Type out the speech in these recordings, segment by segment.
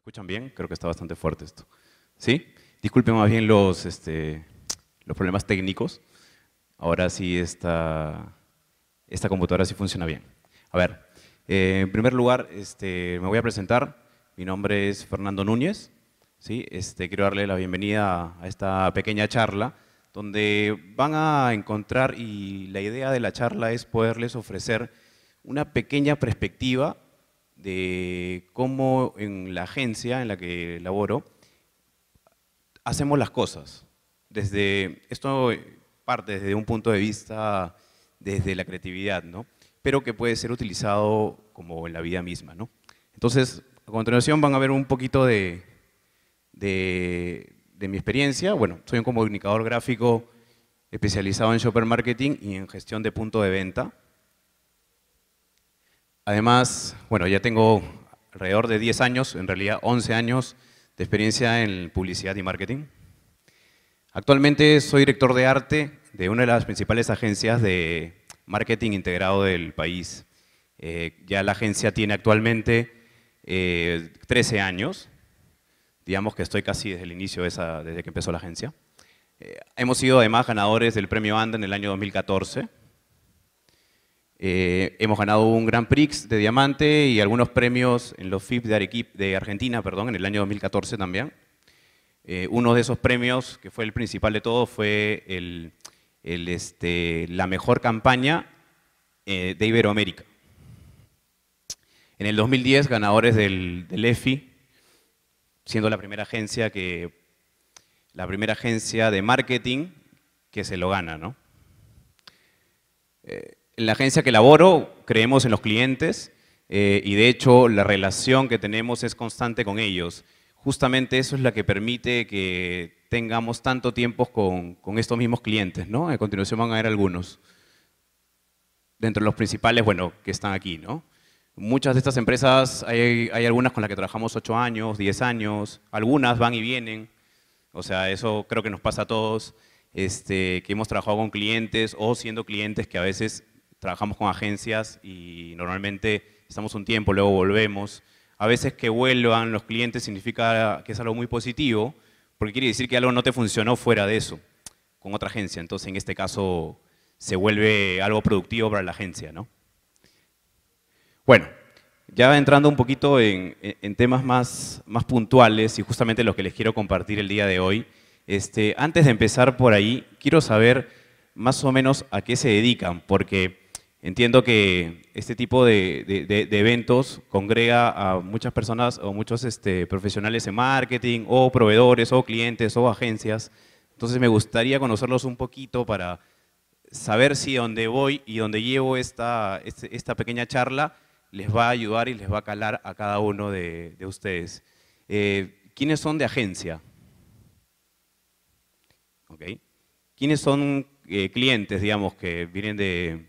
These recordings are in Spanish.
escuchan bien? Creo que está bastante fuerte esto. ¿Sí? Disculpen más bien los, este, los problemas técnicos. Ahora sí, esta, esta computadora sí funciona bien. A ver, eh, en primer lugar, este, me voy a presentar. Mi nombre es Fernando Núñez. ¿sí? Este, quiero darle la bienvenida a esta pequeña charla donde van a encontrar, y la idea de la charla es poderles ofrecer una pequeña perspectiva de cómo en la agencia en la que laboro hacemos las cosas. Desde, esto parte desde un punto de vista desde la creatividad, ¿no? pero que puede ser utilizado como en la vida misma. ¿no? Entonces, a continuación van a ver un poquito de, de, de mi experiencia. Bueno, soy un comunicador gráfico especializado en shopper marketing y en gestión de punto de venta. Además, bueno, ya tengo alrededor de 10 años, en realidad 11 años de experiencia en publicidad y marketing. Actualmente soy director de arte de una de las principales agencias de marketing integrado del país. Eh, ya la agencia tiene actualmente 13 eh, años, digamos que estoy casi desde el inicio, esa, desde que empezó la agencia. Eh, hemos sido además ganadores del premio ANDA en el año 2014 eh, hemos ganado un Gran Prix de diamante y algunos premios en los FIP de, Argentina perdón, en el año 2014 también. Eh, uno de esos premios, que fue el principal de todos, fue este, la mejor campaña eh, de Iberoamérica. En el 2010, ganadores del, EFI, siendo la primera agencia que la primera agencia de marketing que se lo gana, ¿no? en la agencia que laboro creemos en los clientes eh, y de hecho la relación que tenemos es constante con ellos. Justamente eso es la que permite que tengamos tanto tiempo con, estos mismos clientes, ¿no? A continuación van a ver algunos. Dentro de los principales, bueno, que están aquí, ¿no? Muchas de estas empresas, hay, algunas con las que trabajamos 8 años, 10 años, algunas van y vienen, o sea, eso creo que nos pasa a todos, este, que hemos trabajado con clientes o siendo clientes que a veces trabajamos con agencias y normalmente estamos un tiempo, luego volvemos. A veces que vuelvan los clientes significa que es algo muy positivo, porque quiere decir que algo no te funcionó fuera de eso, con otra agencia. Entonces, en este caso, se vuelve algo productivo para la agencia, ¿no? Bueno, ya entrando un poquito en, temas más, más, puntuales y justamente lo que les quiero compartir el día de hoy, este, antes de empezar por ahí, quiero saber más o menos a qué se dedican, porque Entiendo que este tipo de, eventos congrega a muchas personas o muchos este, profesionales en marketing o proveedores o clientes o agencias. Entonces me gustaría conocerlos un poquito para saber si donde voy y donde llevo esta, este, esta pequeña charla les va a ayudar y les va a calar a cada uno de, ustedes. Eh, ¿Quiénes son de agencia? ¿Quiénes son eh, clientes, digamos, que vienen de,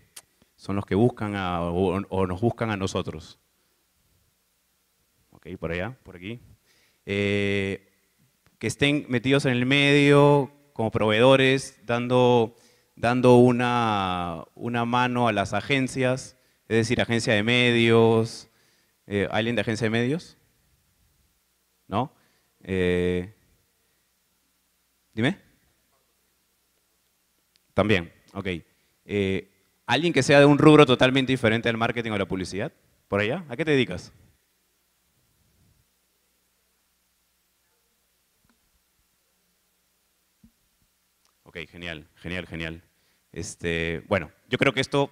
son los que buscan o, nos buscan a nosotros. Ok, por allá, por aquí. Eh, que estén metidos en el medio como proveedores, dando, dando una, una mano a las agencias, es decir, agencia de medios. Eh, ¿Alguien de agencia de medios? ¿No? Eh, dime. También, ok. Eh, Alguien que sea de un rubro totalmente diferente al marketing o la publicidad. ¿Por allá? ¿A qué te dedicas? Ok, genial, genial, genial. Este, bueno, yo creo que esto,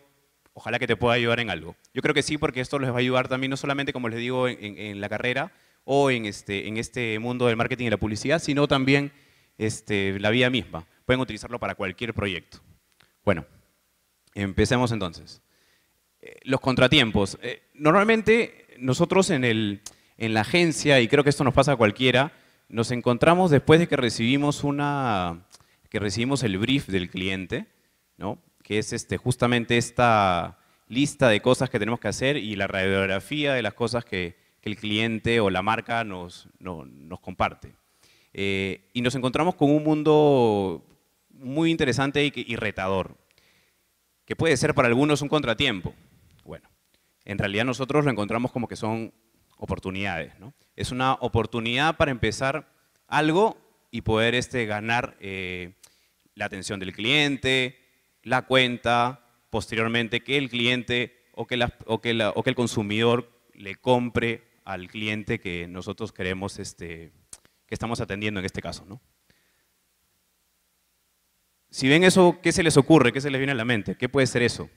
ojalá que te pueda ayudar en algo. Yo creo que sí, porque esto les va a ayudar también, no solamente, como les digo, en, la carrera o en este, en este mundo del marketing y la publicidad, sino también este, la vida misma. Pueden utilizarlo para cualquier proyecto. Bueno. Empecemos entonces. Eh, los contratiempos. Eh, normalmente nosotros en, la agencia, y creo que esto nos pasa a cualquiera, nos encontramos después de que recibimos, una, que recibimos el brief del cliente, ¿no? que es este, justamente esta lista de cosas que tenemos que hacer y la radiografía de las cosas que, el cliente o la marca nos, comparte. Eh, y nos encontramos con un mundo muy interesante y, y retador que puede ser para algunos un contratiempo. Bueno, en realidad nosotros lo encontramos como que son oportunidades. ¿no? Es una oportunidad para empezar algo y poder este, ganar eh, la atención del cliente, la cuenta, posteriormente que el cliente o que, el consumidor le compre al cliente que nosotros queremos, este, que estamos atendiendo en este caso. ¿no? Si ven eso, ¿qué se les ocurre? ¿Qué se les viene a la mente? ¿Qué puede ser eso?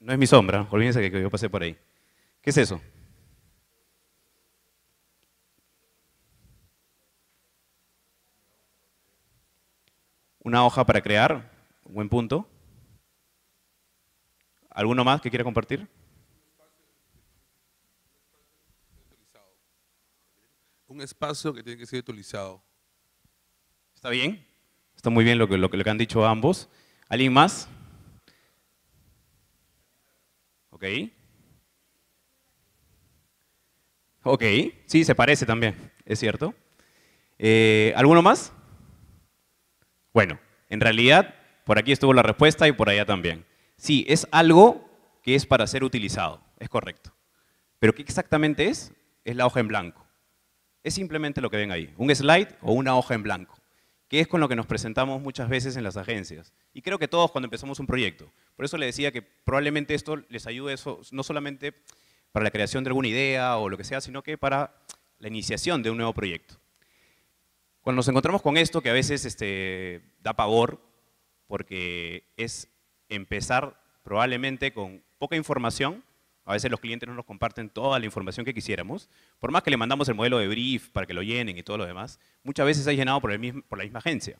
No es mi, sombra, olvídense que, yo pasé por ahí. ¿Qué es eso? Una hoja para crear, buen punto. ¿Alguno más que quiera compartir? Un espacio que tiene que ser utilizado ¿Está bien? Está muy bien lo que, lo, han dicho ambos. ¿Alguien más? ¿Ok? Ok, sí, se parece también, es cierto. Eh, ¿Alguno más? Bueno, en realidad, por aquí estuvo la respuesta y por allá también. Sí, es algo que es para ser utilizado, es correcto. Pero ¿qué exactamente es? Es la hoja en blanco. Es simplemente lo que ven ahí, un slide o una hoja en blanco que es con lo que nos presentamos muchas veces en las agencias. Y creo que todos cuando empezamos un proyecto. Por eso le decía que probablemente esto les ayude no solamente para la creación de alguna idea o lo que sea, sino que para la iniciación de un nuevo proyecto. Cuando nos encontramos con esto, que a veces este, da pavor, porque es empezar probablemente con poca información a veces los clientes no nos comparten toda la información que quisiéramos. Por más que le mandamos el modelo de brief para que lo llenen y todo lo demás, muchas veces es llenado por, el mismo, por la misma agencia.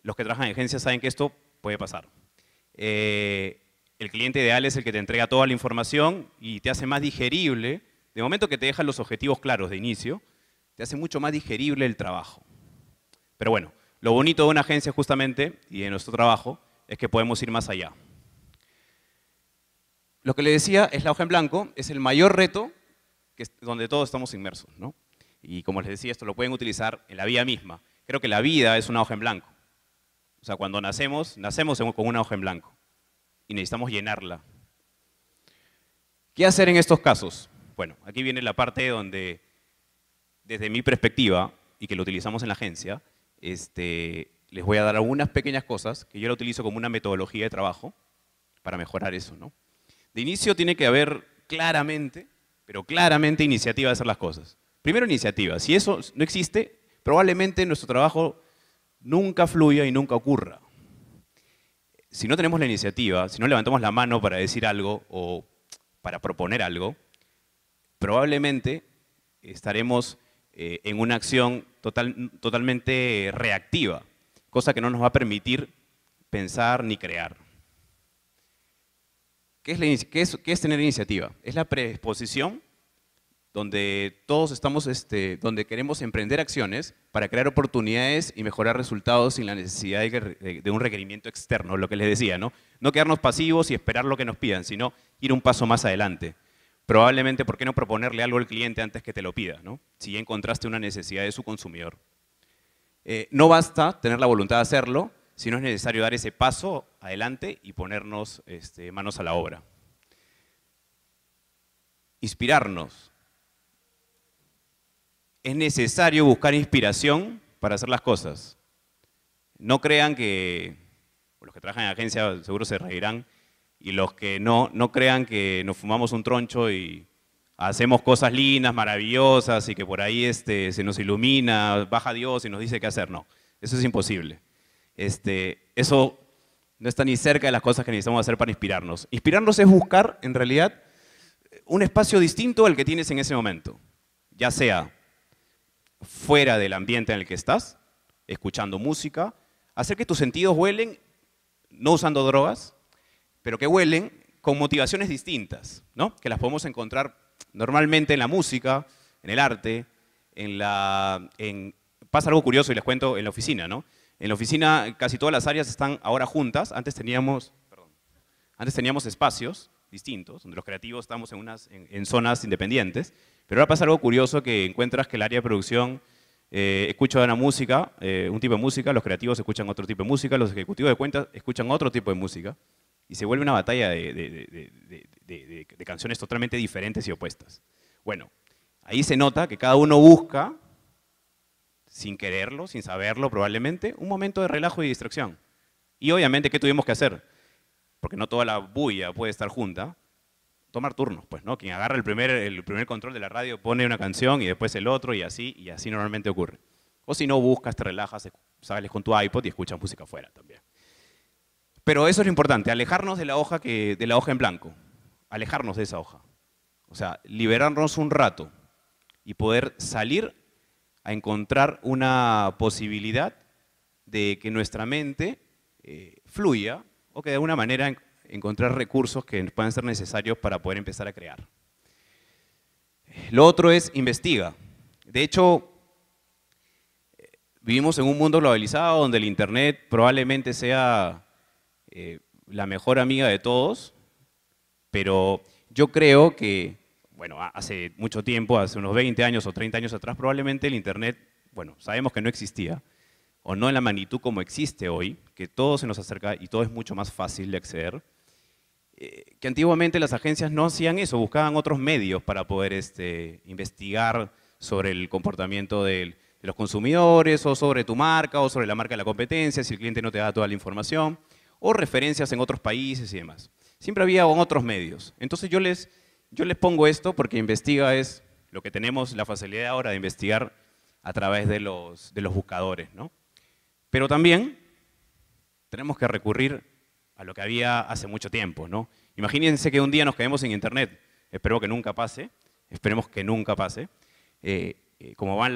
Los que trabajan en agencias saben que esto puede pasar. Eh, el cliente ideal es el que te entrega toda la información y te hace más digerible. De momento que te dejan los objetivos claros de inicio, te hace mucho más digerible el trabajo. Pero bueno, lo bonito de una agencia justamente y de nuestro trabajo es que podemos ir más allá. Lo que le decía es la hoja en blanco, es el mayor reto que donde todos estamos inmersos. ¿no? Y como les decía, esto lo pueden utilizar en la vida misma. Creo que la vida es una hoja en blanco. O sea, cuando nacemos, nacemos con una hoja en blanco y necesitamos llenarla. ¿Qué hacer en estos casos? Bueno, aquí viene la parte donde, desde mi perspectiva, y que lo utilizamos en la agencia, este, les voy a dar algunas pequeñas cosas que yo lo utilizo como una metodología de trabajo para mejorar eso, ¿no? De inicio tiene que haber claramente, pero claramente iniciativa de hacer las cosas. Primero iniciativa. Si eso no existe, probablemente nuestro trabajo nunca fluya y nunca ocurra. Si no tenemos la iniciativa, si no levantamos la mano para decir algo o para proponer algo, probablemente estaremos eh, en una acción totalmente reactiva, cosa que no nos va a permitir pensar ni crear. ¿Qué es, tener iniciativa? Es la predisposición donde todos estamos, este, donde queremos emprender acciones para crear oportunidades y mejorar resultados sin la necesidad de, un requerimiento externo, lo que les decía, ¿no? quedarnos pasivos y esperar lo que nos pidan, sino ir un paso más adelante. Probablemente, ¿por qué no proponerle algo al cliente antes que te lo pida, Si ya encontraste una necesidad de su consumidor. Eh, no basta tener la voluntad de hacerlo, si no es necesario dar ese paso adelante y ponernos este, manos a la obra. Inspirarnos. Es necesario buscar inspiración para hacer las cosas. No crean que, los que trabajan en agencia seguro se reirán, y los que no, no crean que nos fumamos un troncho y hacemos cosas lindas, maravillosas, y que por ahí este, se nos ilumina, baja Dios y nos dice qué hacer. No, eso es imposible. Este, eso no está ni cerca de las cosas que necesitamos hacer para inspirarnos. Inspirarnos es buscar, en realidad, un espacio distinto al que tienes en ese momento, ya sea fuera del ambiente en el que estás, escuchando música, hacer que tus sentidos huelen, no usando drogas, pero que huelen con motivaciones distintas, que las podemos encontrar normalmente en la música, en el arte, en la... pasa algo curioso y les cuento en la oficina, ¿no? En la oficina casi todas las áreas están ahora juntas. Antes teníamos, antes teníamos espacios distintos, donde los creativos estamos en, zonas independientes. Pero ahora pasa algo curioso que encuentras que el área de producción eh, escucha una música, eh, un tipo de música, los creativos escuchan otro tipo de música, los ejecutivos de cuentas escuchan otro tipo de música, y se vuelve una batalla de canciones totalmente diferentes y opuestas. Bueno, ahí se nota que cada uno busca sin quererlo, sin saberlo probablemente, un momento de relajo y distracción. Y obviamente, ¿qué tuvimos que hacer? Porque no toda la bulla puede estar junta. Tomar turnos, pues, ¿no? Quien agarra el primer, control de la radio pone una canción y después el otro y así, y así normalmente ocurre. O si no, buscas, te relajas, sales con tu iPod y escuchas música afuera también. Pero eso es lo importante, alejarnos de la hoja, de la hoja en blanco, alejarnos de esa hoja. O sea, liberarnos un rato y poder salir a encontrar una posibilidad de que nuestra mente eh, fluya o que de alguna manera encontrar recursos que puedan ser necesarios para poder empezar a crear. Lo otro es investiga. De hecho, eh, vivimos en un mundo globalizado donde el Internet probablemente sea eh, la mejor amiga de todos, pero yo creo que bueno, hace mucho tiempo, hace unos 20 años o 30 años atrás, probablemente el Internet, bueno, sabemos que no existía, o no en la magnitud como existe hoy, que todo se nos acerca y todo es mucho más fácil de acceder, eh, que antiguamente las agencias no hacían eso, buscaban otros medios para poder este, investigar sobre el comportamiento de los consumidores, o sobre tu marca, o sobre la marca de la competencia, si el cliente no te da toda la información, o referencias en otros países y demás. Siempre había otros medios. Entonces yo les yo les pongo esto porque investiga es lo que tenemos la facilidad ahora de investigar a través de los, buscadores, ¿no? Pero también tenemos que recurrir a lo que había hace mucho tiempo, ¿no? Imagínense que un día nos caemos en Internet, espero que nunca pase, esperemos que nunca pase, eh, eh, como van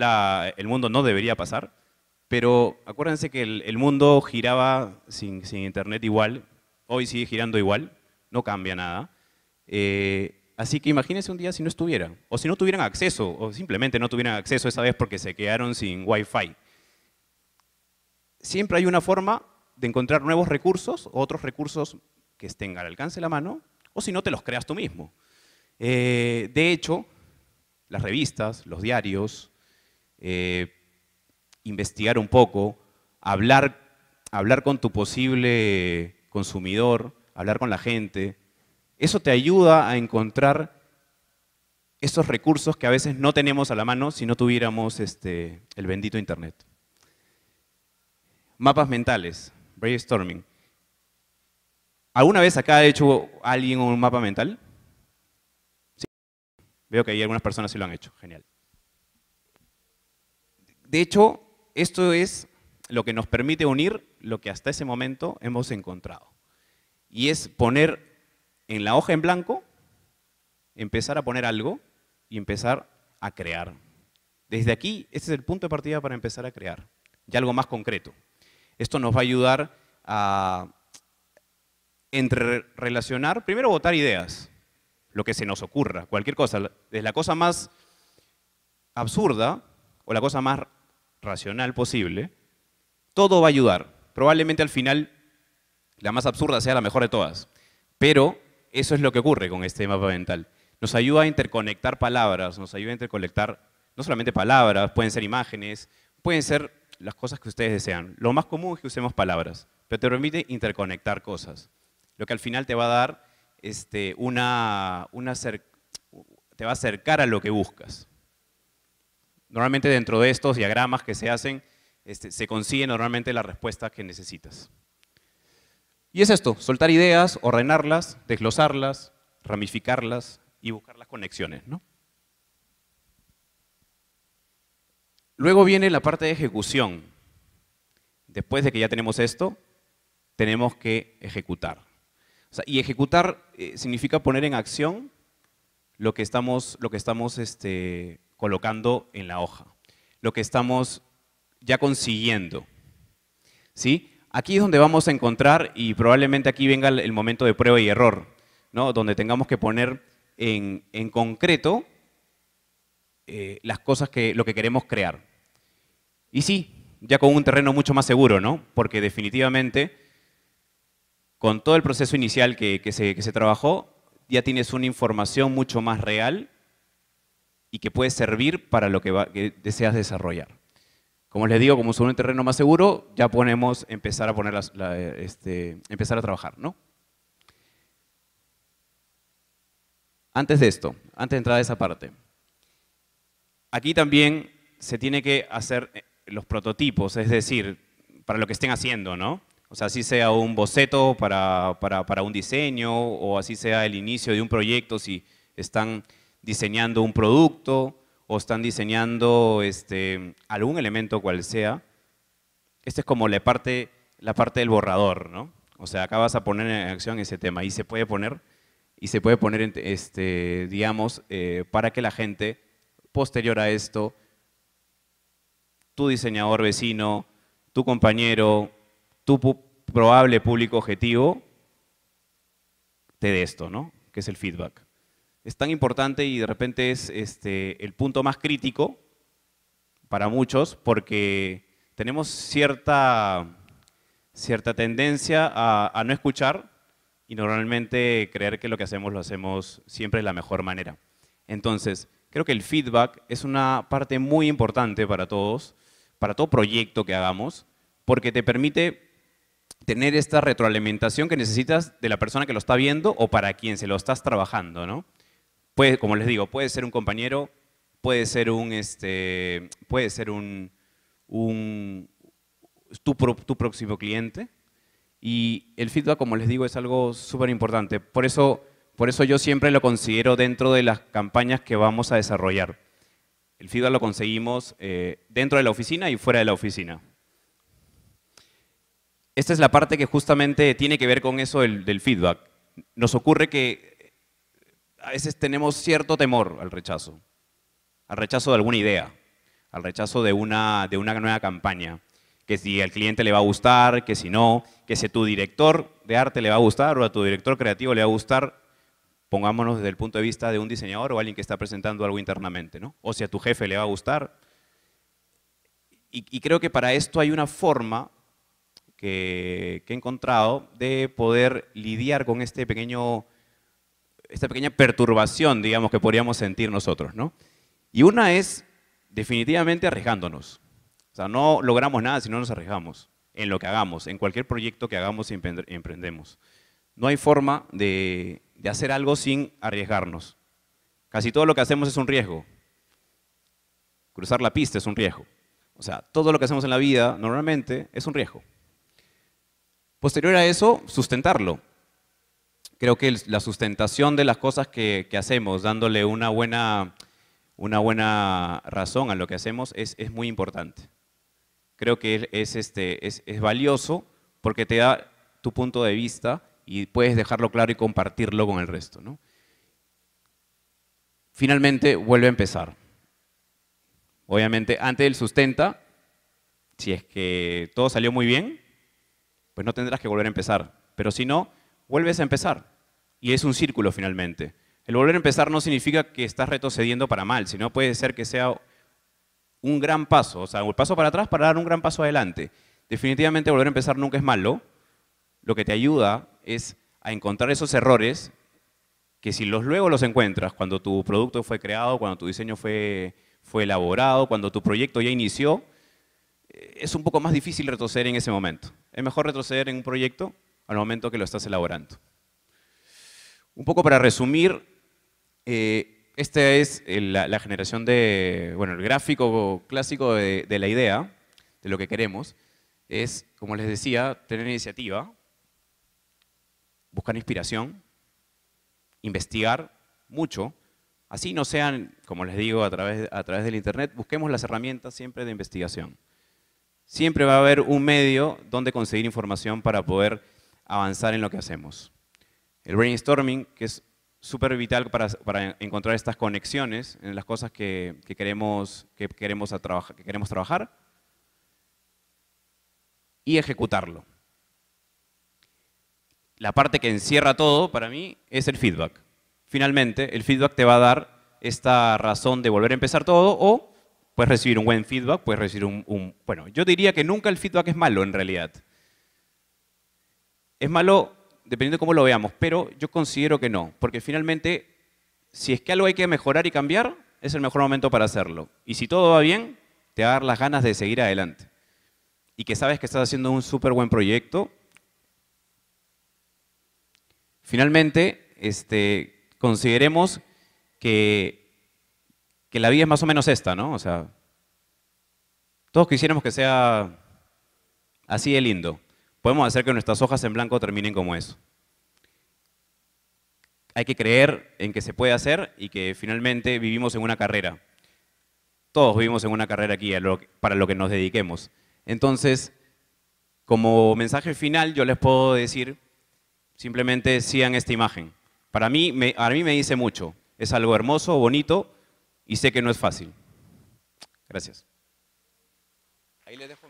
el mundo no debería pasar, pero acuérdense que el, mundo giraba sin, Internet igual, hoy sigue girando igual, no cambia nada. Eh, Así que imagínense un día si no estuvieran, o si no tuvieran acceso, o simplemente no tuvieran acceso esa vez porque se quedaron sin Wi-Fi. Siempre hay una forma de encontrar nuevos recursos, otros recursos que estén al alcance de la mano, o si no, te los creas tú mismo. Eh, de hecho, las revistas, los diarios, eh, investigar un poco, hablar, hablar con tu posible consumidor, hablar con la gente, eso te ayuda a encontrar esos recursos que a veces no tenemos a la mano si no tuviéramos este, el bendito Internet. Mapas mentales, brainstorming. ¿Alguna vez acá ha hecho alguien un mapa mental? Sí. Veo que hay algunas personas que lo han hecho. Genial. De hecho, esto es lo que nos permite unir lo que hasta ese momento hemos encontrado. Y es poner en la hoja en blanco, empezar a poner algo y empezar a crear. Desde aquí, este es el punto de partida para empezar a crear, ya algo más concreto. Esto nos va a ayudar a relacionar. primero votar ideas, lo que se nos ocurra, cualquier cosa, desde la cosa más absurda o la cosa más racional posible, todo va a ayudar. Probablemente al final la más absurda sea la mejor de todas, pero eso es lo que ocurre con este mapa mental. Nos ayuda a interconectar palabras, nos ayuda a interconectar no solamente palabras, pueden ser imágenes, pueden ser las cosas que ustedes desean. Lo más común es que usemos palabras, pero te permite interconectar cosas. Lo que al final te va a dar este, una, te va a acercar a lo que buscas. Normalmente dentro de estos diagramas que se hacen, este, se consigue normalmente la respuesta que necesitas. Y es esto, soltar ideas, ordenarlas, desglosarlas, ramificarlas y buscar las conexiones. ¿no? Luego viene la parte de ejecución. Después de que ya tenemos esto, tenemos que ejecutar. y ejecutar eh, significa poner en acción lo que estamos, lo que estamos este, colocando en la hoja, lo que estamos ya consiguiendo. ¿Sí? Aquí es donde vamos a encontrar, y probablemente aquí venga el momento de prueba y error, ¿no? donde tengamos que poner en, concreto eh, las cosas que lo que queremos crear. Y sí, ya con un terreno mucho más seguro, ¿no? Porque definitivamente, con todo el proceso inicial que, se, trabajó, ya tienes una información mucho más real y que puede servir para lo que deseas desarrollar como les digo, como son un terreno más seguro, ya podemos empezar a poner este, empezar a trabajar, ¿no? Antes de esto, antes de entrar a esa parte, aquí también se tiene que hacer eh, los prototipos, es decir, para lo que estén haciendo, ¿no? O sea, así sea un boceto para, para un diseño o así sea el inicio de un proyecto si están diseñando un producto, o están diseñando este, algún elemento cual sea, esta es como la parte, la parte del borrador, ¿no? O sea, acá vas a poner en acción ese tema y se puede poner, y se puede poner, este, digamos, eh, para que la gente, posterior a esto, tu diseñador vecino, tu compañero, tu probable público objetivo, te dé esto, ¿no? Que es el feedback es tan importante y de repente es este, el punto más crítico para muchos porque tenemos cierta, cierta tendencia a, a no escuchar y normalmente creer que lo que hacemos lo hacemos siempre de la mejor manera. Entonces, creo que el feedback es una parte muy importante para todos, para todo proyecto que hagamos, porque te permite tener esta retroalimentación que necesitas de la persona que lo está viendo o para quien se lo estás trabajando, ¿no? Puede, como les digo, puede ser un compañero, puede ser un, este, puede ser un, tu, próximo cliente. Y el feedback, como les digo, es algo súper importante. Por eso, por eso yo siempre lo considero dentro de las campañas que vamos a desarrollar. El feedback lo conseguimos eh, dentro de la oficina y fuera de la oficina. Esta es la parte que justamente tiene que ver con eso del feedback. Nos ocurre que a veces tenemos cierto temor al rechazo, al rechazo de alguna idea, al rechazo de una, de una nueva campaña, que si al cliente le va a gustar, que si no, que si a tu director de arte le va a gustar o a tu director creativo le va a gustar, pongámonos desde el punto de vista de un diseñador o alguien que está presentando algo internamente, ¿no? O si a tu jefe le va a gustar. Y, creo que para esto hay una forma que he encontrado de poder lidiar con este pequeño esta pequeña perturbación, digamos, que podríamos sentir nosotros, ¿no? Y una es definitivamente arriesgándonos. O sea, no logramos nada si no nos arriesgamos en lo que hagamos, en cualquier proyecto que hagamos y emprendemos. No hay forma de, de hacer algo sin arriesgarnos. Casi todo lo que hacemos es un riesgo. Cruzar la pista es un riesgo. O sea, todo lo que hacemos en la vida normalmente es un riesgo. Posterior a eso, sustentarlo creo que la sustentación de las cosas que, hacemos, dándole una buena, una buena, razón a lo que hacemos, es, muy importante. Creo que es, este, es, valioso porque te da tu punto de vista y puedes dejarlo claro y compartirlo con el resto. ¿no? Finalmente, vuelve a empezar. Obviamente, antes del sustenta, si es que todo salió muy bien, pues no tendrás que volver a empezar. Pero si no, vuelves a empezar. Y es un círculo finalmente. El volver a empezar no significa que estás retrocediendo para mal, sino puede ser que sea un gran paso, o sea, un paso para atrás para dar un gran paso adelante. Definitivamente volver a empezar nunca es malo. Lo que te ayuda es a encontrar esos errores que si los luego los encuentras, cuando tu producto fue creado, cuando tu diseño fue, fue elaborado, cuando tu proyecto ya inició, eh, es un poco más difícil retroceder en ese momento. Es mejor retroceder en un proyecto al momento que lo estás elaborando. Un poco para resumir, eh, esta es eh, la, generación de, bueno, el gráfico clásico de, la idea, de lo que queremos, es, como les decía, tener iniciativa, buscar inspiración, investigar mucho, así no sean, como les digo, a través, a través del internet, busquemos las herramientas siempre de investigación. Siempre va a haber un medio donde conseguir información para poder avanzar en lo que hacemos. El brainstorming, que es súper vital para, encontrar estas conexiones en las cosas que, queremos, que queremos, que queremos trabajar y ejecutarlo. La parte que encierra todo para mí es el feedback. Finalmente, el feedback te va a dar esta razón de volver a empezar todo o puedes recibir un buen feedback, puedes recibir un... Bueno, yo diría que nunca el feedback es malo en realidad. Es malo dependiendo de cómo lo veamos, pero yo considero que no, porque finalmente, si es que algo hay que mejorar y cambiar, es el mejor momento para hacerlo. Y si todo va bien, te va a dar las ganas de seguir adelante. Y que sabes que estás haciendo un súper buen proyecto. Finalmente, este, consideremos que, que la vida es más o menos esta, ¿no? O sea, todos quisiéramos que sea así de lindo podemos hacer que nuestras hojas en blanco terminen como eso. Hay que creer en que se puede hacer y que finalmente vivimos en una carrera. Todos vivimos en una carrera aquí para lo que nos dediquemos. Entonces, como mensaje final, yo les puedo decir, simplemente sigan esta imagen. Para mí, me, a mí me dice mucho. Es algo hermoso, bonito y sé que no es fácil. Gracias. Ahí les dejo.